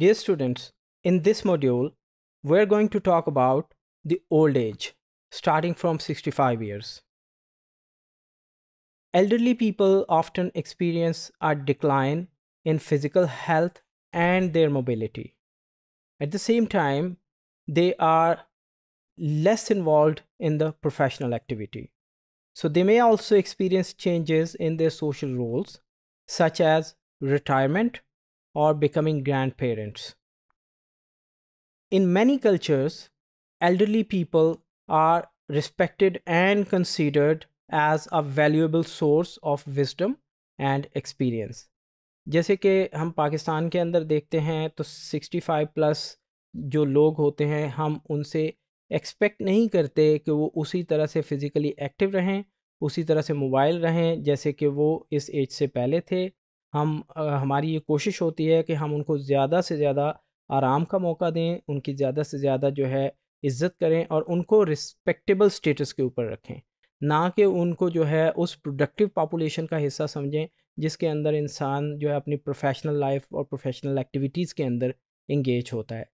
Dear students, in this module, we're going to talk about the old age, starting from 65 years. Elderly people often experience a decline in physical health and their mobility. At the same time, they are less involved in the professional activity. So they may also experience changes in their social roles, such as retirement or becoming grandparents. In many cultures, elderly people are respected and considered as a valuable source of wisdom and experience. जैसे कि हम पाकिस्तान के अंदर देखते हैं तो 65 plus जो लोग होते हैं हम उनसे एक्सपेक्ट नहीं करते कि वो उसी तरह से फ़िज़िकली एक्टिव रहें उसी तरह से मोबाइल रहें जैसे कि वो इस एज से पहले थे हम हमारी ये कोशिश होती है कि हम उनको ज़्यादा से ज़्यादा आराम का मौका दें उनकी ज़्यादा से ज़्यादा जो है इज़्ज़त करें और उनको रिस्पेक्टेबल स्टेटस के ऊपर रखें ना कि उनको जो है उस प्रोडक्टिव पापुलेशन का हिस्सा समझें जिसके अंदर इंसान जो है अपनी प्रोफेशनल लाइफ और प्रोफेशनल एक्टिविटीज़ के अंदर इंगेज होता है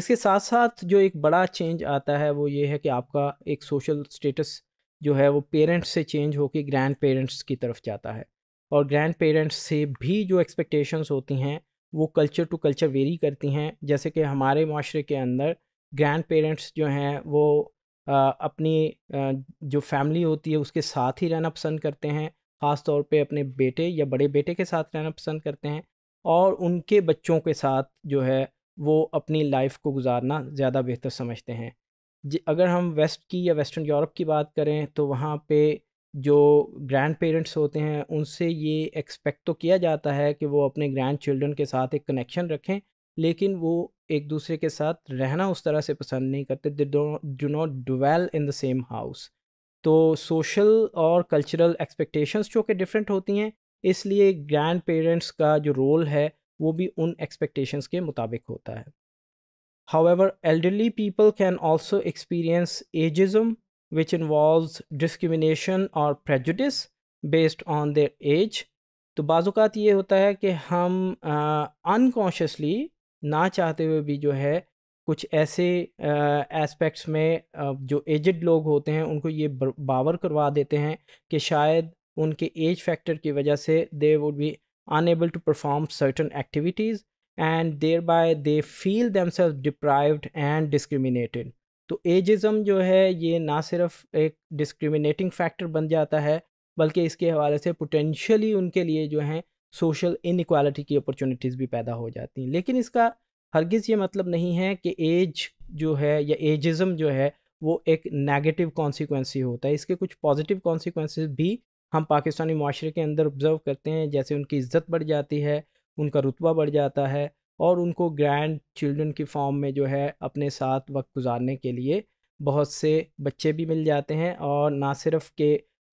इसके साथ साथ जो एक बड़ा चेंज आता है वो ये है कि आपका एक सोशल स्टेटस जो है वो पेरेंट्स से चेंज होकर ग्रैंड पेरेंट्स की तरफ जाता है और ग्रैंड पेरेंट्स से भी जो एक्सपेक्टेशंस होती हैं वो कल्चर टू कल्चर वेरी करती हैं जैसे कि हमारे माशरे के अंदर ग्रैंड पेरेंट्स जो हैं वो आ, अपनी आ, जो फैमिली होती है उसके साथ ही रहना पसंद करते हैं ख़ास तौर पे अपने बेटे या बड़े बेटे के साथ रहना पसंद करते हैं और उनके बच्चों के साथ जो है वो अपनी लाइफ को गुजारना ज़्यादा बेहतर समझते हैं अगर हम वेस्ट की या वेस्टर्न यूरोप की बात करें तो वहाँ पे जो ग्रैंड पेरेंट्स होते हैं उनसे ये एक्सपेक्ट तो किया जाता है कि वो अपने ग्रैंड चिल्ड्रन के साथ एक कनेक्शन रखें लेकिन वो एक दूसरे के साथ रहना उस तरह से पसंद नहीं करते they do not dwell in the same house तो सोशल और कल्चरल एक्सपेक्टेशंस जो कि डिफरेंट होती हैं इसलिए ग्रैंड पेरेंट्स का जो रोल है वो भी उन एक्सपेक्टेशंस के मुताबिक होता है however elderly people can also experience ageism which involves discrimination or prejudice based on their age तो बाज़ात ये होता है कि हम अनकॉन्शसली ना चाहते हुए भी जो है कुछ ऐसे एस्पेक्ट्स में आ, जो एजड लोग होते हैं उनको ये बावर करवा देते हैं कि शायद उनके एज फैक्टर की वजह से they would be unable to perform certain activities and thereby they feel themselves deprived and discriminated तो एजिज़म जो है ये ना सिर्फ एक डिस्क्रिमिनेटिंग फैक्टर बन जाता है बल्कि इसके हवाले से पोटेंशियली उनके लिए जो हैं सोशल इनक्वालिटी की अपॉर्चुनिटीज़ भी पैदा हो जाती हैं लेकिन इसका हरगिज़ ये मतलब नहीं है कि एज जो है या एजिज़म जो है वो एक नेगेटिव कॉन्सिक्वेंसी होता है इसके कुछ पॉजिटिव कॉन्सिक्वेंसेस भी हम पाकिस्तानी माशरे के अंदर ऑब्ज़र्व करते हैं जैसे उनकी इज़्ज़त बढ़ जाती है उनका रुतबा बढ़ जाता है और उनको ग्रैंड चिल्ड्रन की फॉर्म में जो है अपने साथ वक्त गुजारने के लिए बहुत से बच्चे भी मिल जाते हैं और ना सिर्फ के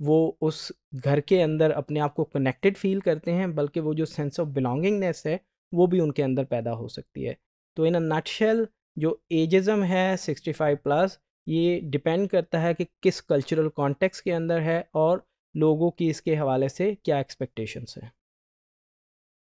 वो उस घर के अंदर अपने आप को कनेक्टेड फील करते हैं बल्कि वो जो सेंस ऑफ बिलोंगिंगनेस है वो भी उनके अंदर पैदा हो सकती है तो इन अ नटशेल जो एजिज़म है 65 प्लस ये डिपेंड करता है कि किस कल्चरल कॉन्टेक्स्ट के अंदर है और लोगों की इसके हवाले से क्या एक्सपेक्टेशंस हैं